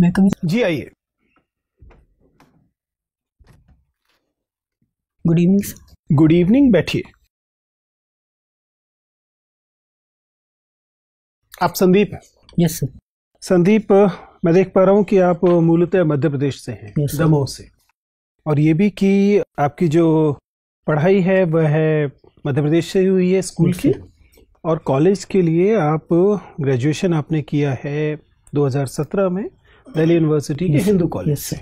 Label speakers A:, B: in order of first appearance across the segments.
A: मैं कभी जी आइए
B: गुड इवनिंग गुड इवनिंग बैठिए आप संदीप यस सर
A: संदीप मैं देख पा रहा हूँ कि आप मूलतः मध्य प्रदेश से हैं yes, दमोह से और ये भी कि आपकी जो पढ़ाई है वह है मध्य प्रदेश से हुई है स्कूल yes, की और कॉलेज के लिए आप ग्रेजुएशन आपने किया है 2017 में दिल्ली यूनिवर्सिटी के हिंदू कॉलेज से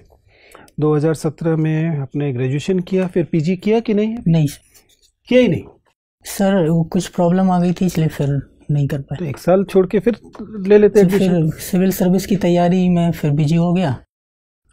A: 2017 में आपने ग्रेजुएशन किया फिर पीजी किया कि नहीं
C: नहीं किया ही नहीं सर वो कुछ प्रॉब्लम आ गई थी इसलिए फिर नहीं कर पाए तो एक साल छोड़ के फिर
A: ले लेते हैं फिर
C: सिविल सर्विस की तैयारी में फिर बिजी हो गया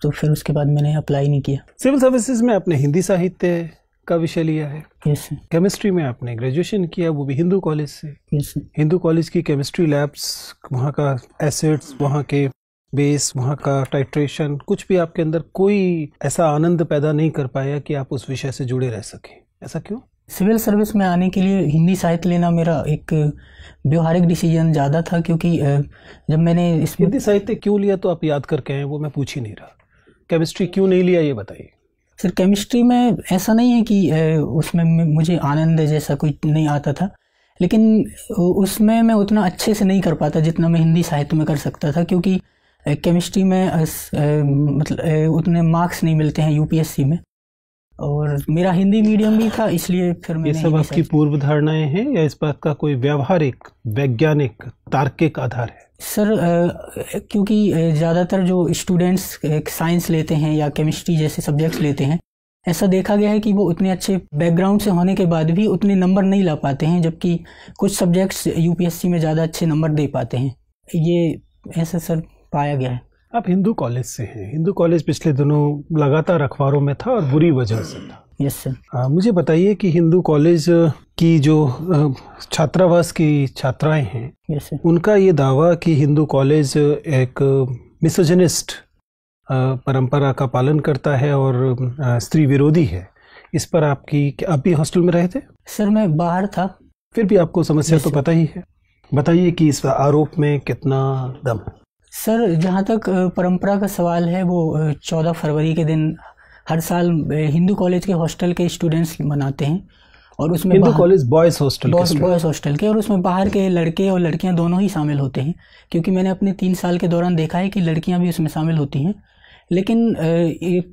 C: तो फिर उसके बाद मैंने अप्लाई नहीं किया
A: सिविल सर्विसेज में आपने हिंदी साहित्य का विषय लिया है yes, केमिस्ट्री में आपने ग्रेजुएशन किया वो भी हिंदू कॉलेज से yes, हिंदू कॉलेज की केमिस्ट्री लैब्स वहाँ का एसिड्स वहाँ के बेस वहाँ का टाइट्रेशन कुछ भी आपके अंदर कोई ऐसा आनंद पैदा नहीं कर पाया कि आप उस विषय से जुड़े रह सकें ऐसा क्यों
C: सिविल सर्विस में आने के लिए हिंदी साहित्य लेना मेरा एक व्यवहारिक डिसीजन ज़्यादा था क्योंकि जब मैंने इस हिंदी
A: साहित्य क्यों लिया तो आप याद करके आए वो मैं पूछ ही नहीं रहा केमिस्ट्री क्यों नहीं लिया ये बताइए
C: सर केमिस्ट्री में ऐसा नहीं है कि उसमें मुझे आनंद जैसा कोई नहीं आता था लेकिन उसमें मैं उतना अच्छे से नहीं कर पाता जितना मैं हिंदी साहित्य में कर सकता था क्योंकि केमिस्ट्री में मतलब उतने मार्क्स नहीं मिलते हैं यूपीएससी में और मेरा हिंदी मीडियम भी था इसलिए फिर मैं ये सब आपकी पूर्व धारणाएं
A: हैं या इस बात का कोई व्यावहारिक वैज्ञानिक तार्किक आधार है
C: सर क्योंकि ज़्यादातर जो स्टूडेंट्स साइंस लेते हैं या केमिस्ट्री जैसे सब्जेक्ट्स लेते हैं ऐसा देखा गया है कि वो उतने अच्छे बैकग्राउंड से होने के बाद भी उतने नंबर नहीं ला पाते हैं जबकि कुछ सब्जेक्ट्स यूपीएससी में ज़्यादा अच्छे नंबर दे पाते हैं ये ऐसा सर पाया गया है
A: आप हिंदू कॉलेज से हैं हिंदू कॉलेज पिछले दिनों लगातार अखबारों में था और बुरी वजह से था यस सर मुझे बताइए कि हिंदू कॉलेज की जो छात्रावास की छात्राएं हैं यस सर उनका ये दावा कि हिंदू कॉलेज एक मिसोजनिस्ट परंपरा का पालन करता है और स्त्री विरोधी है इस पर आपकी आप भी हॉस्टल में रहे थे सर मैं बाहर था फिर भी आपको समस्या तो पता ही है
C: बताइए कि इस
A: आरोप में कितना दम है
C: सर जहाँ तक परंपरा का सवाल है वो चौदह फरवरी के दिन हर साल हिंदू कॉलेज के हॉस्टल के स्टूडेंट्स मनाते हैं और उसमें Hindu college
A: boys hostel boys
C: hostel के और उसमें बाहर के लड़के और लड़कियां दोनों ही शामिल होते हैं क्योंकि मैंने अपने तीन साल के दौरान देखा है कि लड़कियां भी उसमें शामिल होती हैं लेकिन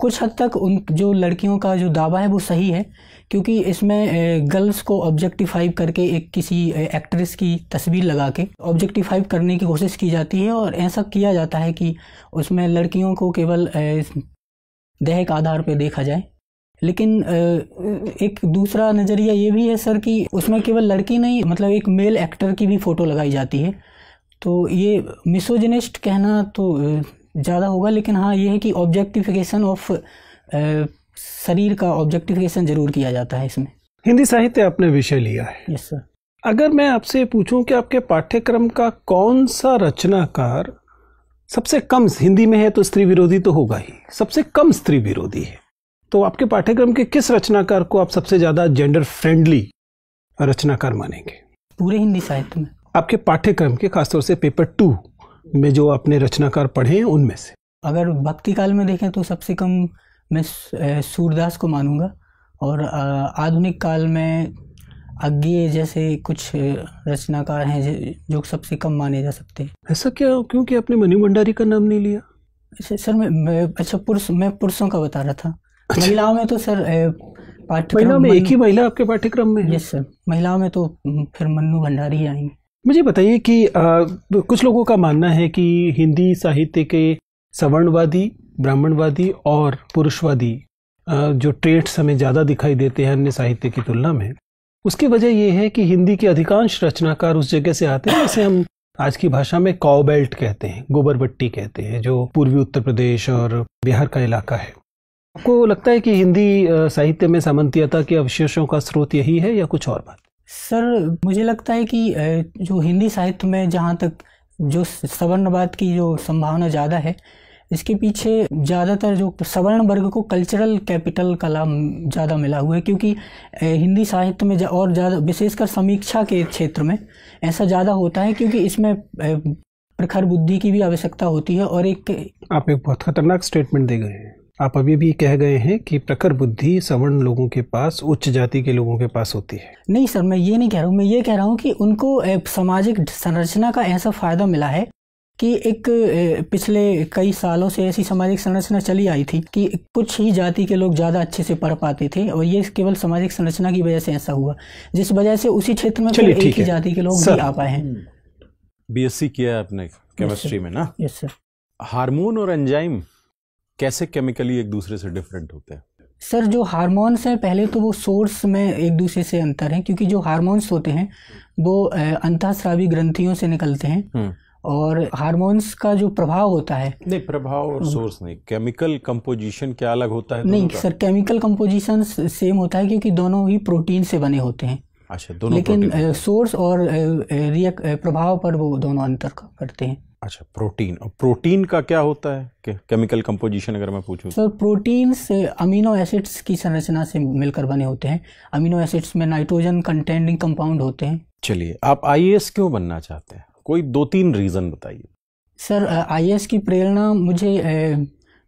C: कुछ हद तक उन जो लड़कियों का जो दावा है वो सही है क्योंकि इसमें गर्ल्स को ऑब्जेक्टिफाइव करके एक किसी एक्ट्रेस की तस्वीर लगा के ऑब्जेक्टिफाइव करने की कोशिश की जाती है और ऐसा किया जाता है कि उसमें लड़कियों को केवल देह के आधार पर देखा जाए लेकिन एक दूसरा नज़रिया ये भी है सर कि उसमें केवल लड़की नहीं मतलब एक मेल एक्टर की भी फ़ोटो लगाई जाती है तो ये मिसोजनिस्ट कहना तो ज़्यादा होगा लेकिन हाँ ये है कि ऑब्जेक्टिफिकेशन ऑफ शरीर का ऑब्जेक्टिफिकेशन जरूर किया जाता है इसमें
A: हिंदी साहित्य आपने विषय लिया है यस सर अगर मैं आपसे पूछूं कि आपके पाठ्यक्रम का कौन सा रचनाकार सबसे कम हिंदी में है तो स्त्री विरोधी तो होगा ही सबसे कम स्त्री विरोधी है तो आपके पाठ्यक्रम के किस रचनाकार को आप सबसे ज़्यादा जेंडर फ्रेंडली रचनाकार मानेंगे
C: पूरे हिंदी साहित्य में
A: आपके पाठ्यक्रम के खासतौर से पेपर टू में जो अपने रचनाकार पढ़े हैं उनमें से
C: अगर भक्ति काल में देखें तो सबसे कम मैं सूरदास को मानूंगा और आधुनिक काल में अज्ञे जैसे कुछ रचनाकार हैं जो सबसे कम माने जा सकते हैं ऐसा क्या क्योंकि आपने मनु भंडारी का नाम नहीं लिया अच्छा, सर मैं, मैं अच्छा पुरुष मैं पुरुषों का बता रहा था अच्छा। महिलाओं में तो सर पाठ्यक्रम में एक ही महिला आपके पाठ्यक्रम में यस सर महिलाओं में तो फिर मन्नू भंडारी आएंगे
A: मुझे बताइए कि आ, कुछ लोगों का मानना है कि हिंदी साहित्य के सवर्णवादी ब्राह्मणवादी और पुरुषवादी जो ट्रेट्स हमें ज़्यादा दिखाई देते हैं अन्य साहित्य की तुलना में उसकी वजह यह है कि हिंदी के अधिकांश रचनाकार उस जगह से आते हैं जिसे हम आज की भाषा में कॉबेल्ट कहते हैं गोबरबट्टी कहते हैं जो पूर्वी उत्तर प्रदेश और बिहार का इलाका है आपको लगता है कि हिंदी साहित्य में सामंतियता के अवशेषों का स्रोत यही है या कुछ और बात
C: सर मुझे लगता है कि जो हिंदी साहित्य में जहाँ तक जो सवर्णवाद की जो संभावना ज़्यादा है इसके पीछे ज़्यादातर जो सवर्ण वर्ग को कल्चरल कैपिटल का लाभ ज़्यादा मिला हुआ है क्योंकि हिंदी साहित्य में और ज़्यादा विशेषकर समीक्षा के क्षेत्र में ऐसा ज़्यादा होता है क्योंकि इसमें प्रखर बुद्धि की भी आवश्यकता होती है और एक
A: आप एक बहुत खतरनाक स्टेटमेंट दे गए हैं आप अभी भी कह गए हैं कि प्रखर बुद्धि सवर्ण लोगों के पास उच्च जाति के लोगों के पास होती है
C: नहीं सर मैं ये नहीं कह रहा हूँ मैं ये कह रहा हूँ कि उनको सामाजिक संरचना का ऐसा फायदा मिला है कि एक पिछले कई सालों से ऐसी सामाजिक संरचना चली आई थी कि कुछ ही जाति के लोग ज़्यादा अच्छे से पढ़ पाते थे और ये केवल सामाजिक संरचना की वजह से ऐसा हुआ जिस वजह से उसी क्षेत्र में एक ही जाति के लोग भी आ पाए हैं
D: बीएससी हम्म। किया है आपने केमिस्ट्री में ना यस सर हार्मोन और एंजाइम कैसे केमिकली एक दूसरे से डिफरेंट होते हैं
C: सर जो हारमोन्स हैं पहले तो वो सोर्स में एक दूसरे से अंतर है क्योंकि जो हारमोन्स होते हैं वो अंतःस्रावी ग्रंथियों से निकलते हैं हम्म। और हारमोन्स का जो प्रभाव होता है नहीं प्रभाव और
D: सोर्स नहीं केमिकल कंपोजिशन क्या अलग होता है नहीं सर
C: केमिकल कंपोजिशन सेम होता है क्योंकि दोनों ही प्रोटीन से बने होते हैं
D: अच्छा दोनों लेकिन
C: सोर्स और प्रभाव पर वो दोनों अंतर करते हैं
D: अच्छा प्रोटीन और प्रोटीन का क्या होता है के, केमिकल कंपोजिशन अगर मैं पूछूं तो। सर
C: प्रोटीन्स अमीनो एसिड्स की संरचना से मिलकर बने होते हैं अमीनो एसिड्स में नाइट्रोजन कंटेनिंग कंपाउंड होते हैं
D: चलिए आप आई क्यों बनना चाहते हैं कोई दो तीन रीज़न बताइए
C: सर आई की प्रेरणा मुझे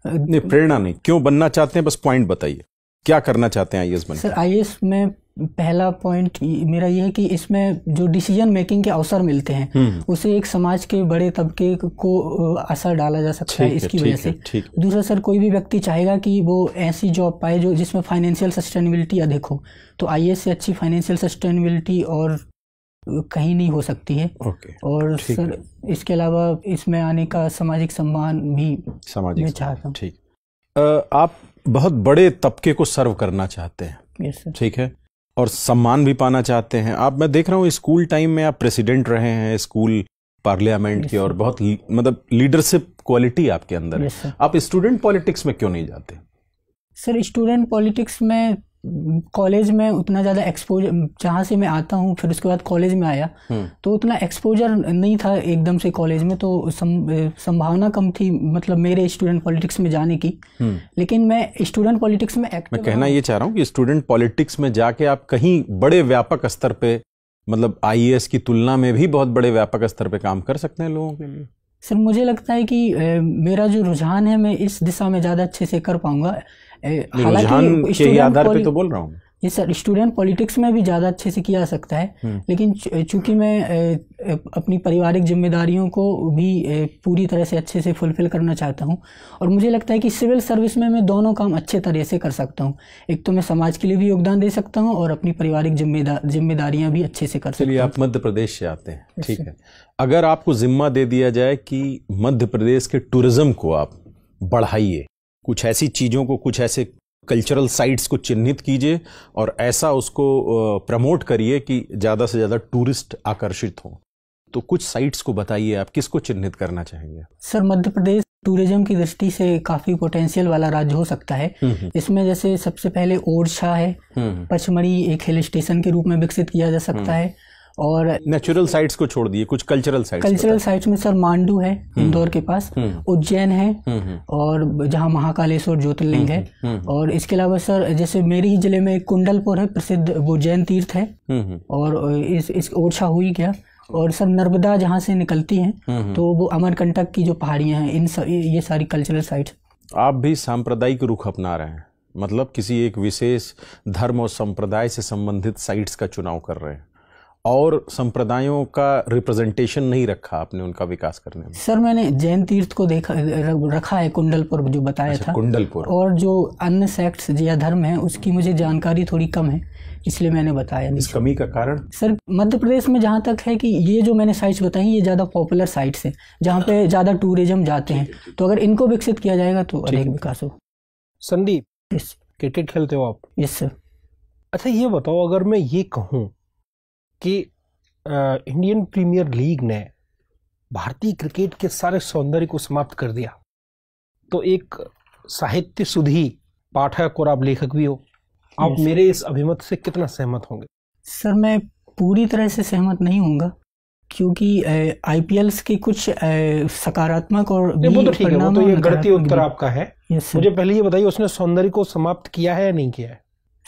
C: नहीं
D: प्रेरणा नहीं क्यों बनना चाहते हैं बस पॉइंट बताइए क्या करना चाहते हैं आई एस सर
C: आई में पहला पॉइंट मेरा ये है कि इसमें जो डिसीजन मेकिंग के अवसर मिलते हैं हम्म। उसे एक समाज के बड़े तबके को असर डाला जा सकता है इसकी वजह से दूसरा सर कोई भी व्यक्ति चाहेगा कि वो ऐसी जॉब पाए जो जिसमें फाइनेंशियल सस्टेनेबिलिटी अधिक हो तो आई से अच्छी फाइनेंशियल सस्टेनेबिलिटी और कहीं नहीं हो सकती है और सर इसके अलावा इसमें आने का सामाजिक सम्मान भी सामाजिक चाहता हूँ ठीक
D: आप बहुत बड़े तबके को सर्व करना चाहते
C: हैं
D: ठीक है और सम्मान भी पाना चाहते हैं आप मैं देख रहा हूँ स्कूल टाइम में आप प्रेसिडेंट रहे हैं स्कूल पार्लियामेंट की और बहुत मतलब लीडरशिप क्वालिटी आपके अंदर है आप स्टूडेंट पॉलिटिक्स में क्यों नहीं जाते
C: सर स्टूडेंट पॉलिटिक्स में कॉलेज में उतना ज़्यादा एक्सपोजर जहाँ से मैं आता हूँ फिर उसके बाद कॉलेज में आया हम्म। तो उतना एक्सपोजर नहीं था एकदम से कॉलेज में तो सम, संभावना कम थी मतलब मेरे स्टूडेंट पॉलिटिक्स में जाने की हम्म। लेकिन मैं स्टूडेंट पॉलिटिक्स में मैं कहना ये
D: चाह रहा हूँ कि स्टूडेंट पॉलिटिक्स में जाके आप कहीं बड़े व्यापक स्तर पर मतलब आई की तुलना में भी बहुत बड़े व्यापक स्तर पर काम कर सकते हैं लोगों के लिए
C: सर मुझे लगता है कि मेरा जो रुझान है मैं इस दिशा में ज़्यादा अच्छे से कर पाऊँगा रुझान के आधार पे तो बोल रहा हूँ सर स्टूडेंट पॉलिटिक्स में भी ज़्यादा अच्छे से किया जा सकता है हम्म। लेकिन चूंकि मैं अपनी पारिवारिक जिम्मेदारियों को भी पूरी तरह से अच्छे से फुलफिल करना चाहता हूँ और मुझे लगता है कि सिविल सर्विस में मैं दोनों काम अच्छे तरह से कर सकता हूँ एक तो मैं समाज के लिए भी योगदान दे सकता हूँ और अपनी पारिवारिक जिम्मेदार जिम्मेदारियाँ भी अच्छे से कर सकता
D: चलिए आप मध्य प्रदेश से आते हैं ठीक है अगर आपको ज़िम्मा दे दिया जाए कि मध्य प्रदेश के टूरिज़्म को आप बढ़ाइए कुछ ऐसी चीज़ों को कुछ ऐसे कल्चरल साइट्स को चिन्हित कीजिए और ऐसा उसको प्रमोट करिए कि ज़्यादा से ज़्यादा टूरिस्ट आकर्षित हों तो कुछ साइट्स को बताइए आप किसको चिन्हित करना चाहेंगे
C: सर मध्य प्रदेश टूरिज्म की दृष्टि से काफ़ी पोटेंशियल वाला राज्य हो सकता है हम्म, हम्म। इसमें जैसे सबसे पहले ओरछा है हम्म, पचमढ़ी एक हिल स्टेशन के रूप में विकसित किया जा सकता है
D: और नेचुरल साइट्स को छोड़ दिए कुछ कल्चरल साइट्स कल्चरल
C: साइट्स में सर मांडू है हम्म। इंदौर के पास हम्म। उज्जैन है हम्म, और जहाँ महाकालेश्वर ज्योतिर्लिंग है और इसके अलावा सर जैसे मेरे ही जिले में कुंडलपुर है प्रसिद्ध वो जैन तीर्थ है और इस इस ओरछा हुई क्या और सर नर्मदा जहाँ से निकलती है तो वो अमरकंटक की जो पहाड़ियाँ हैं इन ये सारी कल्चरल साइट
D: आप भी सांप्रदायिक रुख अपना रहे हैं मतलब किसी एक विशेष धर्म और संप्रदाय से संबंधित साइट्स का चुनाव कर रहे हैं और संप्रदायों का रिप्रेजेंटेशन नहीं रखा आपने उनका विकास करने में
C: सर मैंने जैन तीर्थ को देखा रखा है कुंडलपुर जो बताया अच्छा, था कुंडलपुर और जो अन्य सेक्ट्स या धर्म है उसकी मुझे जानकारी थोड़ी कम है इसलिए मैंने बताया इस
D: कमी का कारण
C: सर मध्य प्रदेश में जहाँ तक है कि ये जो मैंने साइट्स बताई ये ज़्यादा पॉपुलर साइट्स हैं जहाँ पे ज़्यादा टूरिज्म जाते हैं तो अगर इनको विकसित किया जाएगा तो अधिक विकास हो संदीप क्रिकेट खेलते हो आप यस सर अच्छा ये बताओ अगर मैं ये कहूँ कि
A: इंडियन प्रीमियर लीग ने भारतीय क्रिकेट के सारे सौंदर्य को समाप्त कर दिया तो एक साहित्य सुधी पाठक और आप लेखक भी हो आप मेरे इस अभिमत से कितना सहमत होंगे
C: सर मैं पूरी तरह से सहमत नहीं होंगे क्योंकि आई के कुछ सकारात्मक और वो तो ठीक है वो तो ये गलती उत्तर आपका
A: है मुझे पहले ये बताइए उसने सौंदर्य को समाप्त
C: किया है या नहीं किया है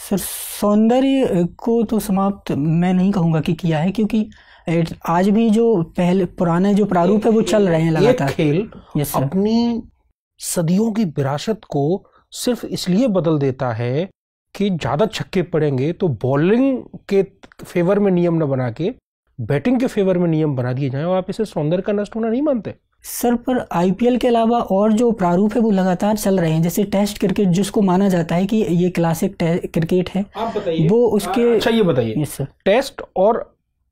C: सर सौंदर्य को तो समाप्त मैं नहीं कहूँगा कि किया है क्योंकि आज भी जो पहले पुराने जो प्रारूप है वो चल रहे हैं लगातार खेल अपनी सदियों की विरासत को सिर्फ इसलिए बदल देता
A: है कि ज़्यादा छक्के पड़ेंगे तो बॉलिंग के फेवर में नियम न बना के बैटिंग के फेवर में नियम बना दिए जाए और आप इसे सौंदर्य का नष्ट होना नहीं मानते
C: सर पर आईपीएल के अलावा और जो प्रारूप है वो लगातार चल रहे हैं जैसे टेस्ट क्रिकेट जिसको माना जाता है कि ये क्लासिक क्रिकेट है आप बताइए वो उसके अच्छा ये बताइए सर टेस्ट और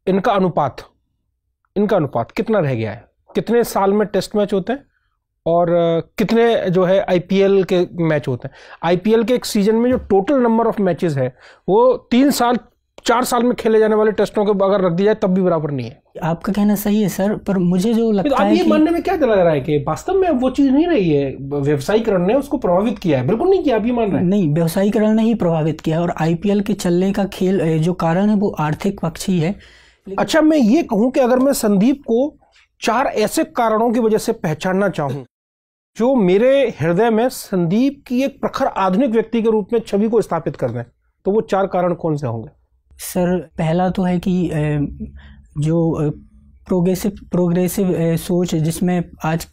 A: इनका अनुपात इनका अनुपात कितना रह गया है कितने साल में टेस्ट मैच होते हैं और कितने जो है आईपीएल के मैच होते हैं आईपीएल के एक सीजन में जो टोटल नंबर ऑफ मैचेस है वो तीन साल चार साल में खेले जाने वाले टेस्टों को अगर
C: रख दिया जाए तब भी बराबर नहीं है आपका कहना सही है सर पर मुझे जो लगता तो है ये मानने
A: में क्या चला रहा है कि
C: वास्तव में वो चीज नहीं रही है व्यवसायीकरण ने उसको प्रभावित किया है बिल्कुल नहीं किया मान रहे हैं नहीं व्यवसायीकरण ने ही प्रभावित किया और आईपीएल के चलने का खेल जो कारण है वो आर्थिक पक्ष ही है अच्छा मैं ये कहूँ कि अगर मैं संदीप को चार ऐसे कारणों की वजह से पहचानना
A: चाहूँ जो मेरे हृदय में संदीप की एक प्रखर आधुनिक व्यक्ति के रूप में छवि को स्थापित कर दें तो वो चार कारण कौन से होंगे
C: सर पहला तो है कि जो प्रोग्रेसिव प्रोग्रेसिव सोच जिसमें आज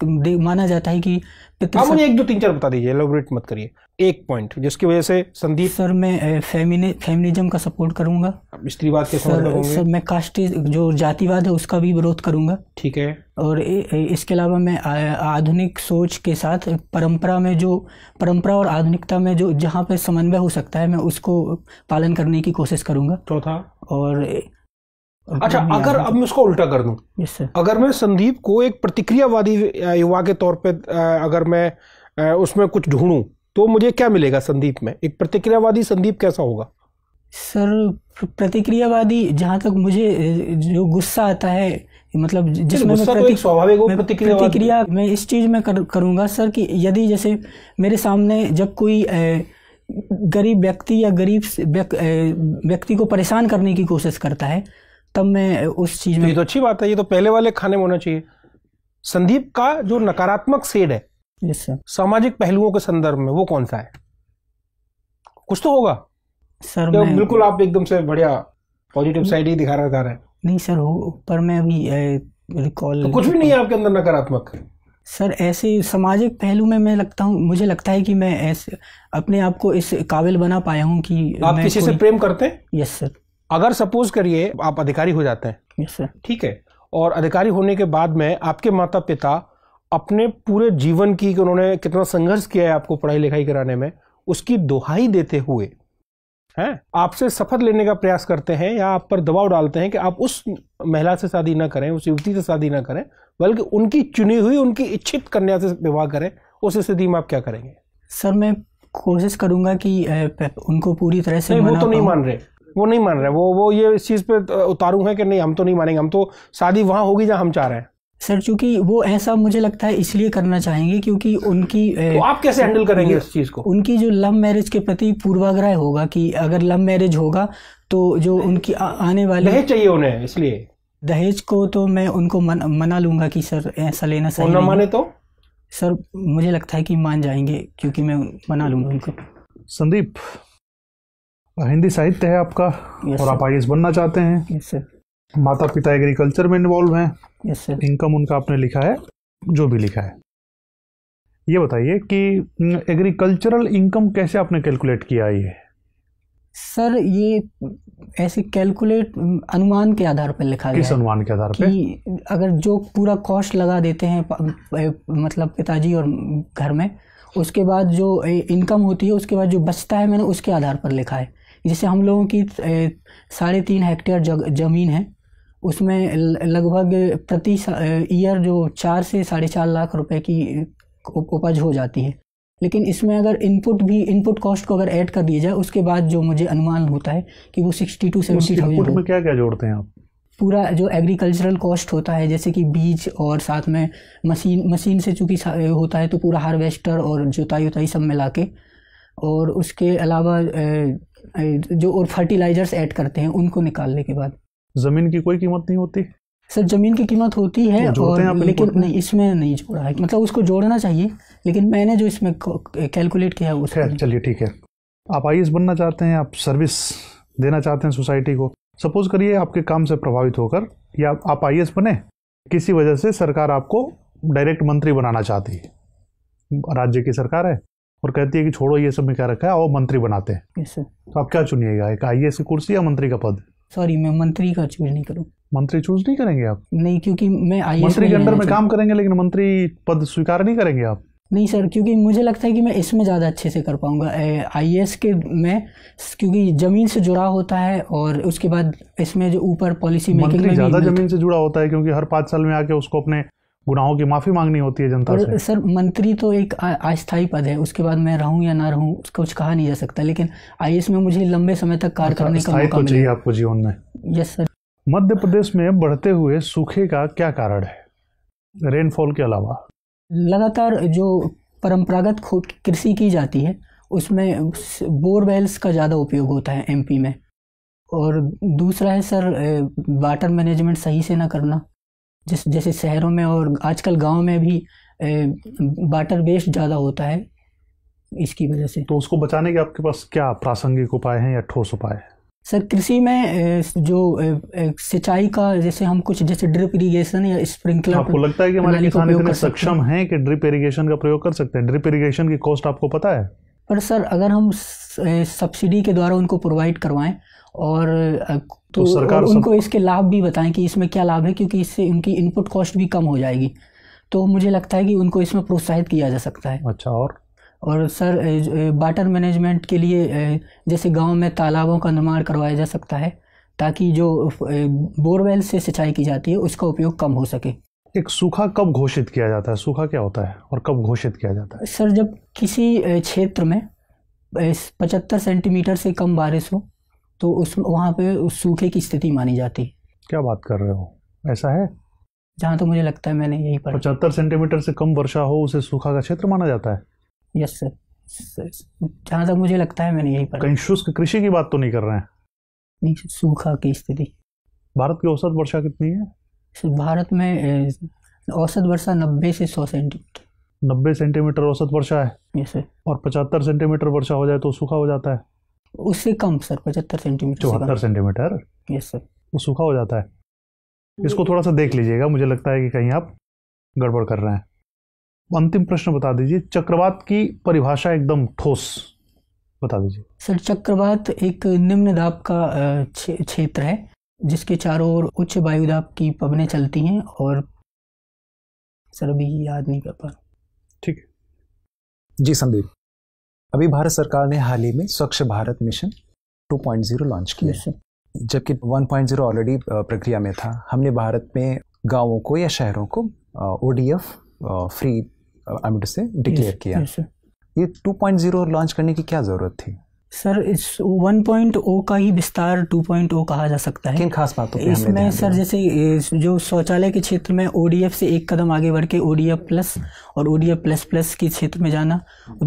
C: माना जाता है कि आप मुझे एक दो तीन
A: चार बता दीजिए एलोबरेट मत करिए एक पॉइंट जिसकी वजह से
C: संदीप सर मैं फेमिनि, फेमिनिज्म का सपोर्ट करूंगा
A: स्त्रीवाद के सर सर
C: मैं कास्टी जो जातिवाद है उसका भी विरोध करूंगा ठीक है और ए, ए, इसके अलावा मैं आधुनिक सोच के साथ परंपरा में जो परंपरा और आधुनिकता में जो जहाँ पे समन्वय हो सकता है मैं उसको पालन करने की कोशिश करूंगा चौथा और अच्छा अगर अब
A: मैं उसको उल्टा कर
C: दूं
A: अगर मैं संदीप को एक प्रतिक्रियावादी युवा के तौर पे अगर मैं उसमें कुछ ढूंढूं तो मुझे क्या मिलेगा संदीप में एक प्रतिक्रियावादी संदीप कैसा होगा
C: सर प्रतिक्रियावादी जहाँ तक मुझे जो गुस्सा आता है मतलब जिसमें तो
A: प्रतिक्रिया प्रतिक्रिया
C: मैं इस चीज़ में कर, करूँगा सर कि यदि जैसे मेरे सामने जब कोई ए, गरीब व्यक्ति या गरीब व्यक्ति को परेशान करने की कोशिश करता है तब मैं उस चीज़ तो में ये तो अच्छी बात है ये तो पहले वाले खाने में होना चाहिए संदीप का जो
A: नकारात्मक सेड है सामाजिक पहलुओं के संदर्भ में वो कौन सा है कुछ तो होगा सर तो बिल्कुल आप एकदम से बढ़िया पॉजिटिव साइड ही दिखा रहा है
C: नहीं सर पर मैं अभी रिकॉल तो कुछ भी नहीं
A: है आपके अंदर नकारात्मक
C: सर ऐसे सामाजिक पहलू में मैं लगता हूँ मुझे लगता है कि मैं ऐसे अपने आप को इस काबिल बना पाया हूँ कि आप किसी से प्रेम करते हैं यस सर
A: अगर सपोज करिए आप अधिकारी हो जाते हैं यस सर ठीक है और अधिकारी होने के बाद में आपके माता पिता अपने पूरे जीवन की कि उन्होंने कितना संघर्ष किया है आपको पढ़ाई लिखाई कराने में उसकी दोहाई देते हुए हैं आपसे शपथ लेने का प्रयास करते हैं या आप पर दबाव डालते हैं कि आप उस महिला से शादी ना करें उस युवती से शादी ना करें बल्कि उनकी चुनी हुई उनकी इच्छित कन्या से विवाह करें उस स्थिति में आप क्या करेंगे
C: सर मैं कोशिश करूंगा कि उनको पूरी तरह से वो तो नहीं मान रहे
A: वो नहीं मान रहे वो वो ये इस चीज़ पे उतारू है कि
C: नहीं हम तो नहीं मानेंगे हम तो शादी वहाँ होगी जहाँ हम चाह रहे हैं सर चूंकि वो ऐसा मुझे लगता है इसलिए करना चाहेंगे क्योंकि उनकी तो आप कैसे हैंडल करेंगे इस चीज़ को उनकी जो लव मैरिज के प्रति पूर्वाग्रह होगा कि अगर लव मैरिज होगा तो जो उनकी आ, आने वाले दहेज चाहिए
A: उन्हें इसलिए
C: दहेज को तो मैं उनको मन, मना लूंगा कि सर ऐसा लेना सही नहीं माने तो सर मुझे लगता है कि मान जाएंगे क्योंकि मैं मना लूंगा उनको संदीप
E: हिंदी साहित्य है आपका और आप आई
C: बनना चाहते हैं
E: माता पिता एग्रीकल्चर में इन्वॉल्व हैं यस इनकम उनका आपने लिखा है जो भी लिखा है ये बताइए कि एग्रीकल्चरल इनकम कैसे आपने कैलकुलेट किया ये
C: सर ये ऐसे कैलकुलेट अनुमान के आधार पर लिखा किस गया अनुमान के आधार पर अगर जो पूरा कॉस्ट लगा देते हैं मतलब पिताजी और घर में उसके बाद जो इनकम होती है उसके बाद जो बचता है मैंने उसके आधार पर लिखा है जैसे हम लोगों की साढ़े तीन हेक्टेयर जमीन है उसमें लगभग प्रति ईयर जो चार से साढ़े चार लाख रुपए की उपज हो जाती है लेकिन इसमें अगर इनपुट भी इनपुट कॉस्ट को अगर ऐड कर दिया जाए उसके बाद जो मुझे अनुमान होता है कि वो सिक्सटी टू सेवेंटी थाउजेंड में
E: क्या क्या जोड़ते हैं आप
C: पूरा जो एग्रीकल्चरल कॉस्ट होता है जैसे कि बीज और साथ में मशीन मशीन से चूँकि होता है तो पूरा हार्वेस्टर और जुताई उताई सब मिला के और उसके अलावा जो और फर्टिलाइजर्स ऐड करते हैं उनको निकालने के बाद जमीन की कोई कीमत नहीं होती सर जमीन की कीमत होती है तो और लेकिन नहीं इसमें नहीं जोड़ा है मतलब उसको जोड़ना चाहिए लेकिन मैंने जो इसमें
E: कैलकुलेट किया है चलिए ठीक है आप आई बनना चाहते हैं आप सर्विस देना चाहते हैं सोसाइटी को सपोज करिए आपके काम से प्रभावित होकर या आप आई बने किसी वजह से सरकार आपको डायरेक्ट मंत्री बनाना चाहती है राज्य की सरकार है और कहती है कि छोड़ो ये सब में क्या रखा है और मंत्री बनाते हैं तो आप क्या चुनिएगा एक आई की कुर्सी या मंत्री का पद
C: सॉरी मैं मंत्री का चूज नहीं करूँ मंत्री चूज नहीं करेंगे आप नहीं क्योंकि मैं आई मंत्री के अंडर में काम
E: करेंगे लेकिन मंत्री पद स्वीकार नहीं करेंगे आप
C: नहीं सर क्योंकि मुझे लगता है कि मैं इसमें ज़्यादा अच्छे से कर पाऊंगा आई के में क्योंकि ज़मीन से जुड़ा होता है और उसके बाद इसमें जो ऊपर पॉलिसी मेकिंग ज़्यादा ज़मीन
E: से जुड़ा होता है क्योंकि हर पाँच साल में आके उसको अपने गुनाहों की माफ़ी मांगनी होती है जनता से
C: सर मंत्री तो एक अस्थायी पद है उसके बाद मैं रहूं या ना रहूं उसका कुछ कहा नहीं जा सकता लेकिन आई में मुझे लंबे समय तक कार्य अच्छा, करने का मौका तो चाहिए
E: आपको जीवन में
C: यस सर मध्य
E: प्रदेश में बढ़ते हुए सूखे का क्या कारण है रेनफॉल के अलावा
C: लगातार जो परंपरागत कृषि की जाती है उसमें बोरवेल्स का ज़्यादा उपयोग होता है एमपी में और दूसरा है सर वाटर मैनेजमेंट सही से ना करना जिस जैसे शहरों में और आजकल गांव में भी वाटर वेस्ट ज़्यादा होता है इसकी वजह से
E: तो उसको बचाने के आपके पास क्या प्रासंगिक उपाय हैं या ठोस उपाय है
C: सर कृषि में जो सिंचाई का जैसे हम कुछ जैसे ड्रिप इरिगेशन या स्प्रिंकलर हाँ, आपको लगता है कि हमारे किसान इतने सक्षम
E: हैं कि ड्रिप इरिगेशन का प्रयोग कर सकते हैं ड्रिप इरिगेशन की कॉस्ट आपको पता है
C: पर सर अगर हम सब्सिडी के द्वारा उनको प्रोवाइड करवाएं और तो, तो सरकार और उनको सब... इसके लाभ भी बताएं कि इसमें क्या लाभ है क्योंकि इससे उनकी इनपुट कॉस्ट भी कम हो जाएगी तो मुझे लगता है कि उनको इसमें प्रोत्साहित किया जा सकता है अच्छा और और सर वाटर मैनेजमेंट के लिए जैसे गांव में तालाबों का निर्माण करवाया जा सकता है ताकि जो बोरवेल से सिंचाई की जाती है उसका उपयोग कम हो सके
E: एक सूखा कब घोषित किया जाता है सूखा क्या होता है और कब घोषित किया जाता
C: है सर जब किसी क्षेत्र में पचहत्तर सेंटीमीटर से कम बारिश हो तो उस वहाँ पे सूखे की स्थिति मानी जाती है क्या
E: बात कर रहे हो
C: ऐसा है जहाँ तो मुझे लगता है मैंने यही पढ़ा
E: पचहत्तर सेंटीमीटर से कम वर्षा हो उसे सूखा का क्षेत्र माना जाता है
C: यस सर जहाँ तक मुझे लगता है मैंने यही पढ़ा
E: कहीं शुष्क कृषि की बात तो नहीं कर रहे हैं
C: नहीं सूखा की स्थिति भारत की औसत वर्षा कितनी है सर भारत में औसत वर्षा नब्बे से सौ सेंटीमीटर
E: नब्बे सेंटीमीटर औसत वर्षा है यस सर और पचहत्तर सेंटीमीटर वर्षा हो जाए तो सूखा हो जाता है
C: उससे कम सर पचहत्तर सेंटीमीटर चौहत्तर सेंटीमीटर यस सर
E: वो सूखा हो जाता है इसको हम्म। थोड़ा सा देख लीजिएगा मुझे लगता है कि कहीं आप गड़बड़ कर रहे हैं अंतिम प्रश्न बता दीजिए चक्रवात की परिभाषा एकदम ठोस बता दीजिए
C: सर चक्रवात एक निम्न दाब का क्षेत्र है जिसके चारों ओर उच्च वायुदाब की पवने चलती हैं और सर अभी याद नहीं कर पा
B: ठीक जी संदीप अभी भारत सरकार ने हाल ही में स्वच्छ भारत मिशन 2.0 लॉन्च किया है जबकि 1.0 ऑलरेडी प्रक्रिया में था हमने भारत में गांवों को या शहरों को ओ फ्री अमिट से डिक्लेयर किया ये 2.0 लॉन्च करने की क्या ज़रूरत थी
C: सर इस ओ oh का ही विस्तार टू पॉइंट ओ कहा जा सकता है किन खास बातों इसमें सर जैसे जो शौचालय के क्षेत्र में ओडीएफ से एक कदम आगे बढ़ के ओडीएफ प्लस और ओडीएफ प्लस प्लस के क्षेत्र में जाना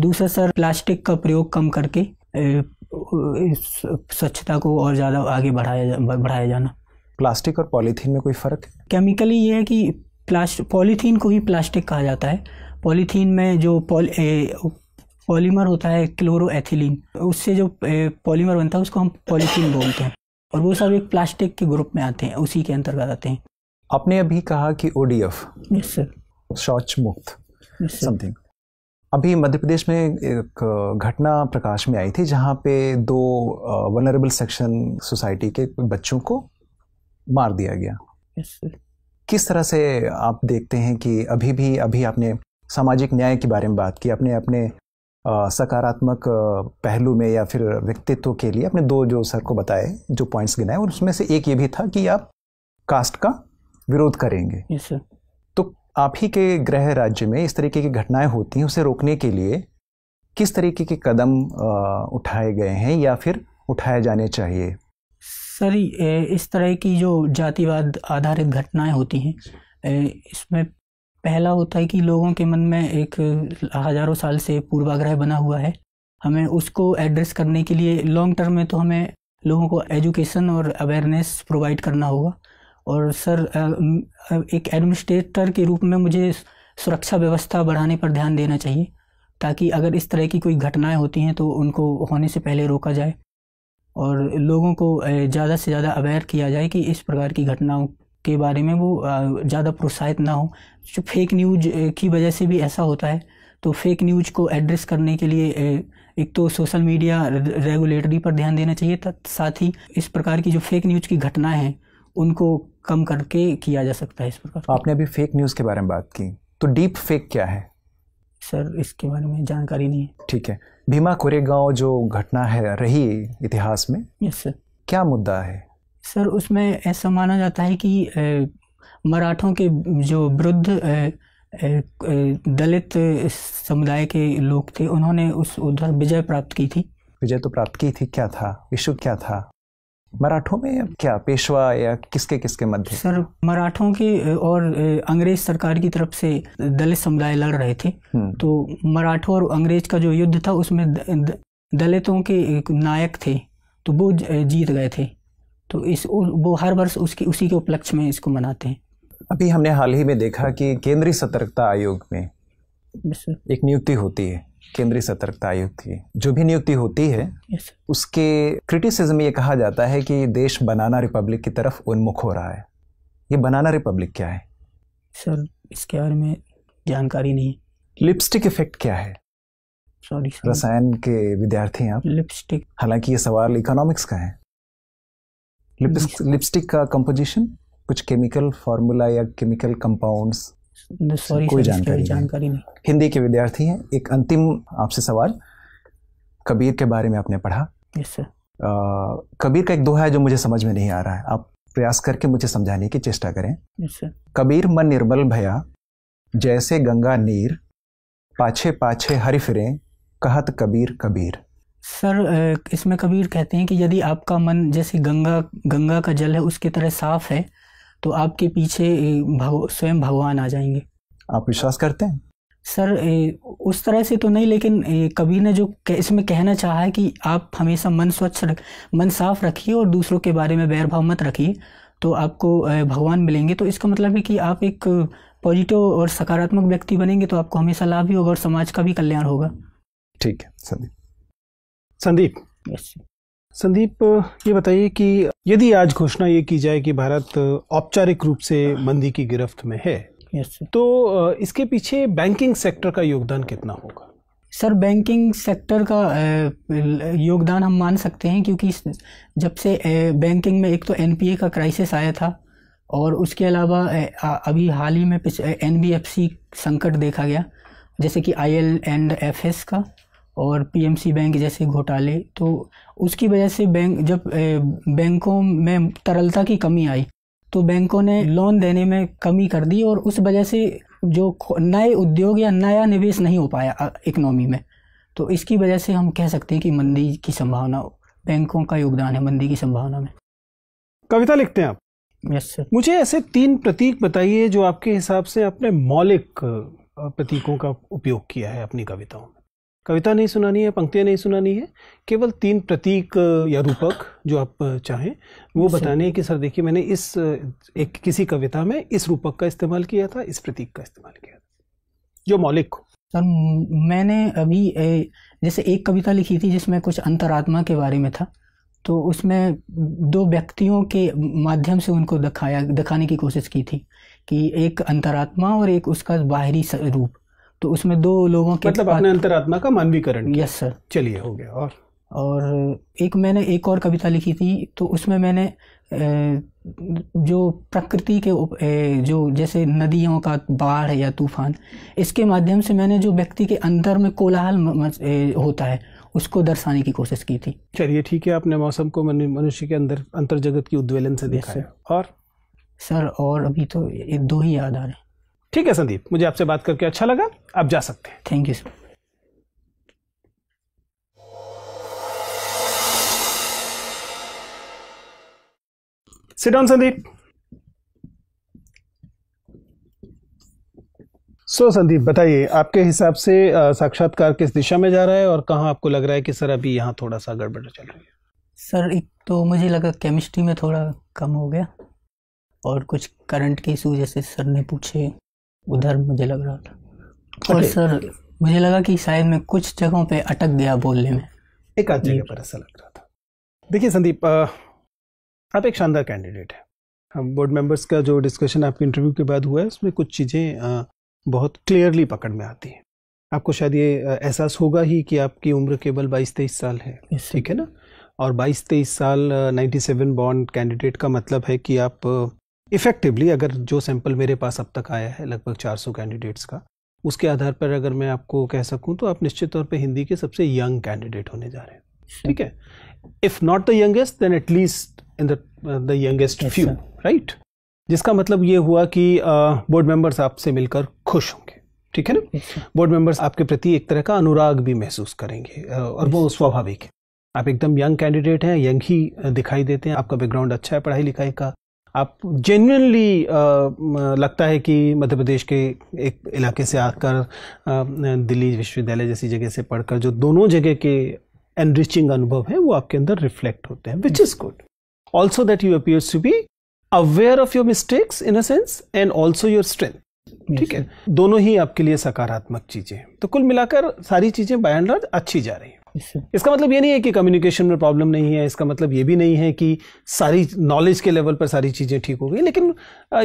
C: दूसरा सर प्लास्टिक का प्रयोग कम करके स्वच्छता को और ज़्यादा आगे बढ़ाया जा, बढ़ाया जाना प्लास्टिक और पॉलीथीन में कोई फ़र्क है केमिकली ये है कि प्लास्ट पॉलीथीन को ही प्लास्टिक कहा जाता है पॉलीथीन में जो पॉली पॉलीमर होता है क्लोरोएथिलीन उससे जो पॉलीमर बनता है उसको हम पॉलीथीन बोलते हैं और वो सब एक प्लास्टिक के ग्रुप में आते हैं उसी के अंतर्गत आते हैं आपने अभी कहा कि ओ डी एफ शौच मुक्त
B: समथिंग अभी मध्य प्रदेश में एक घटना प्रकाश में आई थी जहाँ पे दो वनरेबल सेक्शन सोसाइटी के बच्चों को मार दिया गया किस तरह से आप देखते हैं कि अभी भी अभी आपने सामाजिक न्याय के बारे में बात की अपने अपने सकारात्मक पहलू में या फिर व्यक्तित्व के लिए अपने दो जो सर को बताए जो पॉइंट्स गिनाए और उसमें से एक ये भी था कि आप कास्ट का विरोध करेंगे yes, तो आप ही के गृह राज्य में इस तरीके की घटनाएं होती हैं उसे रोकने के लिए किस तरीके के कदम उठाए गए हैं या फिर उठाए जाने चाहिए
C: सर इस तरह की जो जातिवाद आधारित घटनाएं होती हैं इसमें पहला होता है कि लोगों के मन में एक हज़ारों साल से पूर्वाग्रह बना हुआ है हमें उसको एड्रेस करने के लिए लॉन्ग टर्म में तो हमें लोगों को एजुकेशन और अवेयरनेस प्रोवाइड करना होगा और सर एक एडमिनिस्ट्रेटर के रूप में मुझे सुरक्षा व्यवस्था बढ़ाने पर ध्यान देना चाहिए ताकि अगर इस तरह की कोई घटनाएं होती हैं तो उनको होने से पहले रोका जाए और लोगों को ज़्यादा से ज़्यादा अवेयर किया जाए कि इस प्रकार की घटनाओं के बारे में वो ज़्यादा प्रोत्साहित ना हो जो फेक न्यूज की वजह से भी ऐसा होता है तो फेक न्यूज को एड्रेस करने के लिए एक तो सोशल मीडिया रेगुलेटरी पर ध्यान देना चाहिए साथ ही इस प्रकार की जो फेक न्यूज़ की घटनाएं हैं उनको कम करके किया जा सकता है इस प्रकार तो
B: आपने अभी फेक न्यूज़ के बारे में बात की तो डीप फेक क्या है
C: सर इसके बारे में जानकारी नहीं है
B: ठीक है भीमा कोरेगांव जो घटना है रही इतिहास में यस सर क्या मुद्दा है
C: सर उसमें ऐसा माना जाता है कि मराठों के जो वृद्ध दलित समुदाय के लोग थे उन्होंने उस उधर विजय प्राप्त की थी विजय तो प्राप्त की थी क्या था विश्व क्या था मराठों में
B: क्या पेशवा या किसके किसके
C: मध्य सर मराठों की और अंग्रेज सरकार की तरफ से दलित समुदाय लड़ रहे थे हम्म। तो मराठों और अंग्रेज का जो युद्ध था उसमें दलितों के नायक थे तो वो जीत गए थे तो इस वो हर वर्ष उसकी उसी के उपलक्ष्य में इसको मनाते हैं
B: अभी हमने हाल ही में देखा कि केंद्रीय सतर्कता आयोग में एक नियुक्ति होती है केंद्रीय सतर्कता आयोग की जो भी नियुक्ति होती है उसके क्रिटिसिज्म ये कहा जाता है कि देश बनाना रिपब्लिक की तरफ उन्मुख हो रहा है ये बनाना रिपब्लिक क्या है
C: सर इसके बारे में जानकारी नहीं लिपस्टिक इफेक्ट क्या है सॉरी
B: रसायन के विद्यार्थी हैं आप लिपस्टिक हालांकि ये सवाल इकोनॉमिक्स का है लिपस्टिक का कंपोजिशन कुछ केमिकल फार्मूला या केमिकल कंपाउंड्स
C: सॉरी कोई जानकारी जानकारी नहीं
B: हिंदी के विद्यार्थी हैं एक अंतिम आपसे सवाल कबीर के बारे में आपने पढ़ा यस सर कबीर का एक दोहा है जो मुझे समझ में नहीं आ रहा है आप प्रयास करके मुझे समझाने की चेष्टा करें कबीर मन निर्मल भया जैसे गंगा नीर पाछे पाछे हरि फिरें कहत कबीर कबीर
C: सर इसमें कबीर कहते हैं कि यदि आपका मन जैसे गंगा गंगा का जल है उसकी तरह साफ है तो आपके पीछे भग, स्वयं भगवान आ जाएंगे
B: आप विश्वास करते हैं
C: सर उस तरह से तो नहीं लेकिन कबीर ने जो इसमें कहना चाहा है कि आप हमेशा मन स्वच्छ रख मन साफ रखिए और दूसरों के बारे में बैरभाव मत रखिए तो आपको भगवान मिलेंगे तो इसका मतलब है कि आप एक पॉजिटिव और सकारात्मक व्यक्ति बनेंगे तो आपको हमेशा लाभ ही होगा और समाज का भी कल्याण होगा
A: ठीक है संदीप संदीप yes. संदीप ये बताइए कि यदि आज घोषणा ये की जाए कि भारत औपचारिक रूप से मंदी की गिरफ्त में है yes. तो इसके पीछे बैंकिंग सेक्टर का योगदान कितना होगा
C: सर बैंकिंग सेक्टर का योगदान हम मान सकते हैं क्योंकि जब से बैंकिंग में एक तो एनपीए का क्राइसिस आया था और उसके अलावा अभी हाल ही में एन संकट देखा गया जैसे कि I L and F S का और पीएमसी बैंक जैसे घोटाले तो उसकी वजह से बैंक जब बैंकों में तरलता की कमी आई तो बैंकों ने लोन देने में कमी कर दी और उस वजह से जो नए उद्योग या नया निवेश नहीं हो पाया इकनॉमी में तो इसकी वजह से हम कह सकते हैं कि मंदी की संभावना बैंकों का योगदान है मंदी की संभावना में
A: कविता लिखते हैं आप यस सर मुझे ऐसे तीन प्रतीक बताइए जो आपके हिसाब से आपने मौलिक प्रतीकों का उपयोग किया है अपनी कविताओं में कविता नहीं सुनानी है पंक्तियाँ नहीं सुनानी है केवल तीन प्रतीक या रूपक जो आप चाहें वो बताने हैं कि सर देखिए मैंने इस एक किसी कविता में इस रूपक का इस्तेमाल किया था इस प्रतीक का इस्तेमाल किया था जो मौलिक हो
C: सर मैंने अभी ए, जैसे एक कविता लिखी थी जिसमें कुछ अंतरात्मा के बारे में था तो उसमें दो व्यक्तियों के माध्यम से उनको दिखाया दिखाने की कोशिश की थी कि एक अंतरात्मा और एक उसका बाहरी रूप तो उसमें दो लोगों के मतलब अपने अंतरात्मा
A: का मानवीकरण यस सर चलिए हो
C: गया और और एक मैंने एक और कविता लिखी थी तो उसमें मैंने जो प्रकृति के जो जैसे नदियों का बाढ़ या तूफान इसके माध्यम से मैंने जो व्यक्ति के अंदर में कोलाहल होता है उसको दर्शाने की कोशिश की थी
A: चलिए ठीक है आपने मौसम को मनुष्य के अंदर अंतर जगत की उद्वेलन से देखा है और
C: सर और अभी तो दो ही याद आ रहे हैं
A: ठीक है संदीप मुझे आपसे बात करके अच्छा लगा आप जा सकते हैं thank you sit Sandeep so so, Sandeep बताइए आपके हिसाब से साक्षात्कार किस दिशा में जा रहा है और कहाँ आपको लग रहा है कि सर अभी यहाँ थोड़ा सा गड़बड़ चल
C: रही है सर एक तो मुझे लगा केमिस्ट्री में थोड़ा कम हो गया और कुछ करंट के इशू जैसे सर ने पूछे उधर मुझे लग रहा था और सर मुझे लगा कि शायद मैं कुछ जगहों पे अटक गया बोलने में एक आध जगह पर
A: ऐसा लग रहा था देखिए संदीप आप एक शानदार कैंडिडेट हैं बोर्ड मेंबर्स का जो डिस्कशन आपके इंटरव्यू के बाद हुआ है उसमें कुछ चीज़ें बहुत क्लियरली पकड़ में आती हैं आपको शायद ये एहसास होगा ही कि आपकी उम्र केवल बाईस तेईस साल है ठीक है ना और बाईस तेईस साल नाइन्टी सेवन बॉन्ड कैंडिडेट का मतलब है कि आप इफ़ेक्टिवली अगर जो सैम्पल मेरे पास अब तक आया है लगभग 400 कैंडिडेट्स का उसके आधार पर अगर मैं आपको कह सकूं तो आप निश्चित तौर पे हिंदी के सबसे यंग कैंडिडेट होने जा रहे हैं ठीक है if not the youngest then at least in the the youngest few right जिसका मतलब ये हुआ कि बोर्ड uh, मेंबर्स आपसे मिलकर खुश होंगे ठीक है ना बोर्ड मेंबर्स आपके प्रति एक तरह का अनुराग भी महसूस करेंगे uh, और वो स्वाभाविक है आप एकदम यंग कैंडिडेट हैं यंग ही दिखाई देते हैं आपका बैकग्राउंड अच्छा है पढ़ाई लिखाई का आप जेन्यनली uh, लगता है कि मध्य प्रदेश के एक इलाके से आकर दिल्ली विश्वविद्यालय जैसी जगह से पढ़कर जो दोनों जगह के एनरिचिंग अनुभव है वो आपके अंदर रिफ्लेक्ट होते हैं which is good also that you appears to be aware of your mistakes in a sense and also your strength ठीक है दोनों ही आपके लिए सकारात्मक चीजें हैं तो कुल मिलाकर सारी चीजें बाय एंड अच्छी जा रही हैं इसका मतलब ये नहीं है कि कम्युनिकेशन में प्रॉब्लम नहीं है इसका मतलब ये भी नहीं है कि सारी नॉलेज के लेवल पर सारी चीज़ें ठीक हो गई लेकिन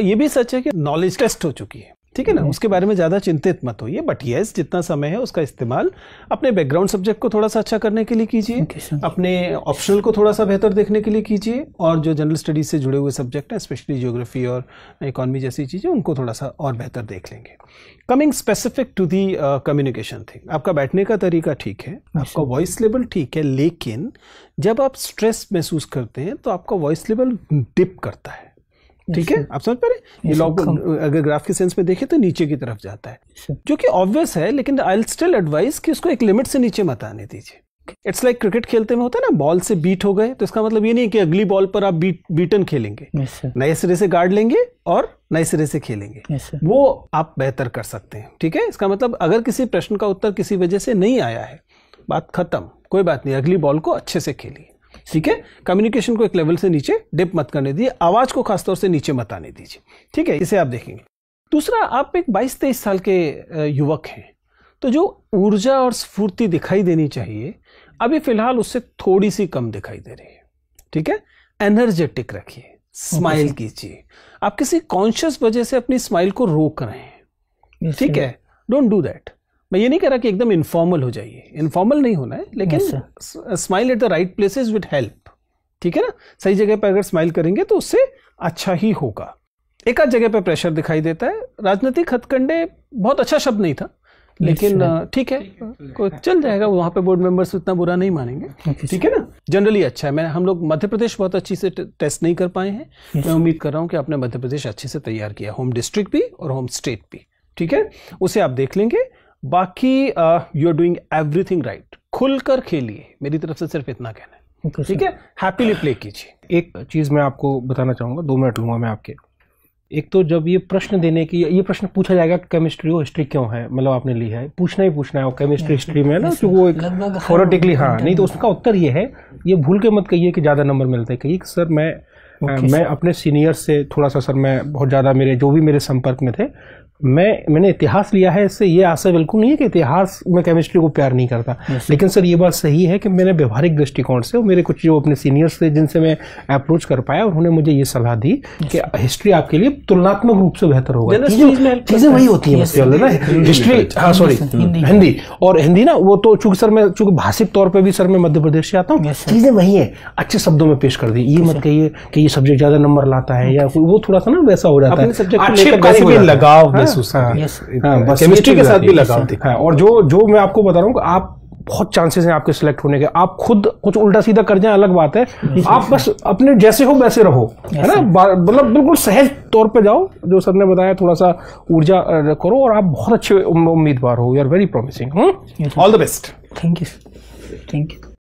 A: ये भी सच है कि नॉलेज टेस्ट हो चुकी है ठीक है ना हम्म। उसके बारे में ज़्यादा चिंतित मत होइए बट यस जितना समय है उसका इस्तेमाल अपने बैकग्राउंड सब्जेक्ट को थोड़ा सा अच्छा करने के लिए कीजिए अपने ऑप्शनल को थोड़ा सा बेहतर देखने के लिए कीजिए और जो जनरल स्टडीज से जुड़े हुए सब्जेक्ट हैं स्पेशली जियोग्राफी और इकोनॉमी जैसी चीज़ें उनको थोड़ा सा और बेहतर देख लेंगे coming specific to the communication thing आपका बैठने का तरीका ठीक है आपका वॉइस लेवल ठीक है लेकिन जब आप स्ट्रेस महसूस करते हैं तो आपका वॉइस लेवल डिप करता है ठीक है आप समझ पा रहे ये लॉग अगर ग्राफ के सेंस में देखें तो नीचे की तरफ जाता है जो कि ऑब्वियस है लेकिन आई स्टिल एडवाइस कि उसको एक लिमिट से नीचे मत आने दीजिए इट्स लाइक क्रिकेट खेलते में होता है ना बॉल से बीट हो गए तो इसका मतलब ये नहीं कि अगली बॉल पर आप बीट बीटन खेलेंगे नए सिरे से गाड़ लेंगे और नए सिरे से खेलेंगे वो आप बेहतर कर सकते हैं ठीक है इसका मतलब अगर किसी प्रश्न का उत्तर किसी वजह से नहीं आया है बात खत्म कोई बात नहीं अगली बॉल को अच्छे से खेलिए ठीक है कम्युनिकेशन को एक लेवल से नीचे डिप मत करने दीजिए आवाज को खासतौर से नीचे मत आने दीजिए ठीक है इसे आप देखेंगे दूसरा आप एक 22 तेईस साल के युवक हैं तो जो ऊर्जा और स्फूर्ति दिखाई देनी चाहिए अभी फिलहाल उससे थोड़ी सी कम दिखाई दे रही है ठीक है एनर्जेटिक रखिए स्माइल कीजिए आप किसी कॉन्शियस वजह से अपनी स्माइल को रोक रहे हैं ठीक है डोंट डू दैट मैं ये नहीं कह रहा कि एकदम इनफॉर्मल हो जाइए इनफॉर्मल नहीं होना है लेकिन smile at the right places with help ठीक है ना सही जगह पर अगर स्माइल करेंगे तो उससे अच्छा ही होगा एक आध जगह पर प्रेशर दिखाई देता है राजनीतिक हथकंडे बहुत अच्छा शब्द नहीं था लेकिन uh, ठीक है चल जाएगा वहाँ पे बोर्ड मेंबर्स उतना बुरा नहीं मानेंगे ठीक है ना जनरली अच्छा है मैं हम लोग मध्य प्रदेश बहुत अच्छी से टेस्ट नहीं कर पाए हैं मैं उम्मीद कर रहा हूँ कि आपने मध्य प्रदेश अच्छे से तैयार किया होम डिस्ट्रिक्ट भी और होम स्टेट भी ठीक है उसे आप देख लेंगे बाकी you are doing everything right खुलकर खेलिए मेरी तरफ से सिर्फ इतना कहना है ठीक है हैप्पीली प्ले कीजिए एक चीज़ मैं आपको बताना चाहूंगा दो मिनट लूंगा मैं आपके एक तो जब ये प्रश्न देने की ये प्रश्न पूछा जाएगा केमिस्ट्री और हिस्ट्री क्यों है मतलब आपने ली है पूछना ही पूछना है और केमिस्ट्री हिस्ट्री में ना कि तो वो एक हाँ नहीं तो उसका उत्तर ये है ये भूल के मत कहिए कि ज़्यादा नंबर मिलते हैं कहिए कि सर मैं मैं अपने सीनियर से थोड़ा सा सर मैं बहुत ज़्यादा मेरे जो भी मेरे संपर्क में थे मैं मैंने इतिहास लिया है इससे ये आशा बिल्कुल नहीं है कि इतिहास में केमिस्ट्री को प्यार नहीं करता लेकिन सर ये बात सही है कि मैंने व्यवहारिक दृष्टिकोण से और मेरे कुछ जो अपने सीनियर्स थे जिनसे मैं अप्रोच कर पाया उन्होंने मुझे ये सलाह दी कि हिस्ट्री आपके लिए तुलनात्मक रूप से बेहतर होगा चीज़ें वही होती है ना हिस्ट्री हाँ सॉरी हिंदी और हिंदी ना वो तो चूंकि सर मैं चूंकि भाषिक तौर पर भी सर मैं मध्य प्रदेश से आता हूँ चीज़ें वही है अच्छे शब्दों में पेश कर दी ये मत कहिए कि ये सब्जेक्ट ज़्यादा नंबर लाता है या वो थोड़ा सा ना वैसा हो जाता है लगाव हाँ। महसूस हाँ, केमिस्ट्री के साथ भी लगाव थी हाँ, और जो जो मैं आपको बता रहा हूँ आप बहुत चांसेस हैं आपके सिलेक्ट होने के आप खुद कुछ उल्टा सीधा कर जाए अलग बात है आप बस अपने जैसे हो वैसे रहो है ना मतलब बिल्कुल सहज तौर पे जाओ जो सर ने बताया थोड़ा सा ऊर्जा करो और आप बहुत अच्छे उम्मीदवार हो you are very promising
B: all the best thank you
A: thank you